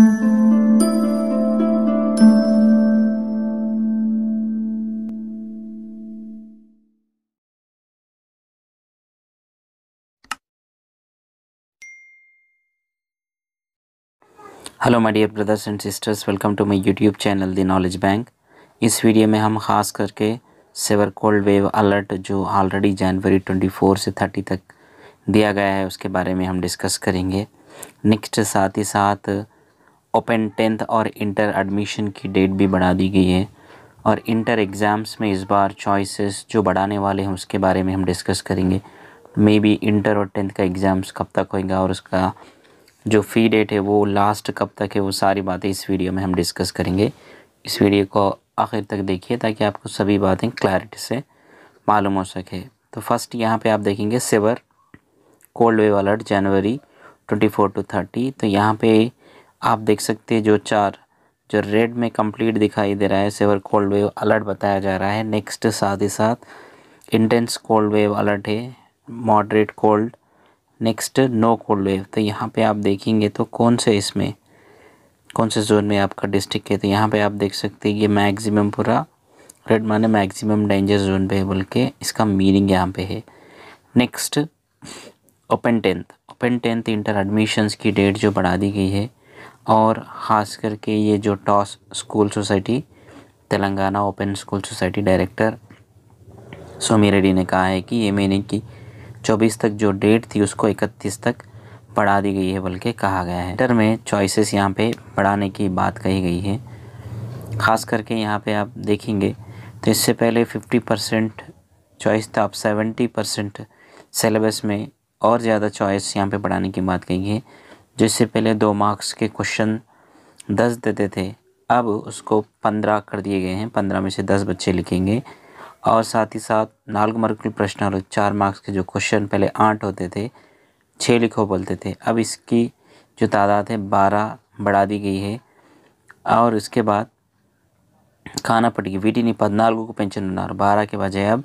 hello my dear brothers and sisters welcome to my YouTube channel the knowledge bank इस video में हम खास करके सेवर कोल्ड वेव अलर्ट जो already जनवरी 24 से 30 तक दिया गया है उसके बारे में हम डिस्कस करेंगे नेक्स्ट साथ ही साथ ओपन टेंथ और इंटर एडमिशन की डेट भी बढ़ा दी गई है और इंटर एग्ज़ाम्स में इस बार चॉइसेस जो बढ़ाने वाले हैं उसके बारे में हम डिस्कस करेंगे मे बी इंटर और टेंथ का एग्ज़ाम्स कब तक होएगा और उसका जो फी डेट है वो लास्ट कब तक है वो सारी बातें इस वीडियो में हम डिस्कस करेंगे इस वीडियो को आखिर तक देखिए ताकि आपको सभी बातें क्लैरिटी से मालूम हो सके तो फर्स्ट यहाँ पे आप देखेंगे severe cold wave alert January four to thirty तो यहाँ पे आप देख सकते हैं जो चार जो रेड में कंप्लीट दिखाई दे रहा है सेवर कोल्ड वेव अलर्ट बताया जा रहा है नेक्स्ट साथ ही साथ इंटेंस कोल्ड वेव अलर्ट है moderate cold next no cold wave तो यहाँ पे आप देखेंगे तो कौन से इसमें कौन से जोन में आपका डिस्ट्रिक्ट है तो यहाँ पे आप देख सकते हैं ये मैक्सिमम पूरा रेड माने मैक्सिमम डेंजर जोन पे है बोल के इसका मीनिंग यहाँ पे है next open tenth open tenth inter admissions की डेट जो बढ़ा दी गई है और खास करके ये जो TOSS school society Telangana open school society director Somi Reddy ने कहा है कि ये महीने की चौबीस तक जो डेट थी उसको इकतीस तक बढ़ा दी गई है बल्कि कहा गया है लेटर में चॉइसेस यहाँ पे बढ़ाने की बात कही गई है ख़ास करके यहाँ पे आप देखेंगे तो इससे पहले 50 परसेंट चॉइस था अब 70 परसेंट सेलेबस में और ज़्यादा चॉइस यहाँ पे बढ़ाने की बात कही है जो इससे पहले दो मार्क्स के क्वेश्चन दस देते थे अब उसको पंद्रह कर दिए गए हैं पंद्रह में से दस बच्चे लिखेंगे और साथ ही साथ के प्रश्न और चार मार्क्स के जो क्वेश्चन पहले आठ होते थे छः लिखो बोलते थे अब इसकी जो तादाद है बारह बढ़ा दी गई है और इसके बाद खाना पड़ेगी वीटीनी पदनालू को पेंशन बना बारह के बजाय अब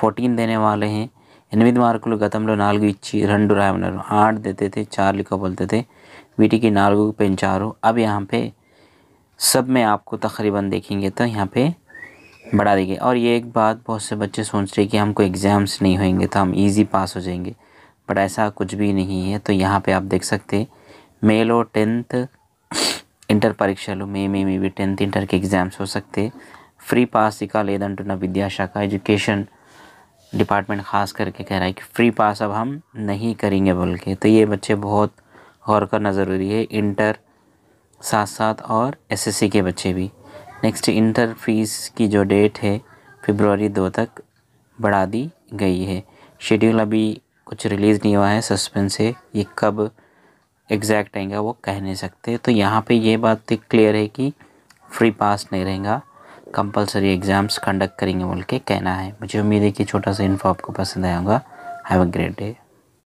फोर्टीन देने वाले हैं एन मार्क गत नागुच्छी रेम आड़ दते चार्ली बोलते थे वीट की नागू पेंचार अब यहाँ पे सब में आपको तकरीबन देखेंगे तो यहाँ पे बढ़ा देंगे और ये एक बात बहुत से बच्चे सोच रहे कि हमको एग्ज़ाम्स नहीं होंगे तो हम इजी पास हो जाएंगे बट ऐसा कुछ भी नहीं है तो यहाँ पे आप देख सकते मे लो टेंथ इंटर परीक्षा मे मे मे भी टेंथ इंटर के एग्ज़ाम्स हो सकते फ्री पास इका लेदुना विद्याशाखा एजुकेशन डिपार्टमेंट ख़ास करके कह रहा है कि फ्री पास अब हम नहीं करेंगे बोल के तो ये बच्चे बहुत गौर करना ज़रूरी है इंटर साथ साथ और एसएससी के बच्चे भी नेक्स्ट इंटर फीस की जो डेट है फ़रवरी दो तक बढ़ा दी गई है शेड्यूल अभी कुछ रिलीज़ नहीं हुआ है सस्पेंस है ये कब एग्जैक्ट आएगा वो कह नहीं सकते तो यहाँ पे ये बात क्लियर है कि फ्री पास नहीं रहेगा कंपलसरी एग्ज़ाम्स कंडक्ट करेंगे बोल के कहना है मुझे उम्मीद है कि छोटा सा इन्फो आपको पसंद आया होगा हैव अ ग्रेट डे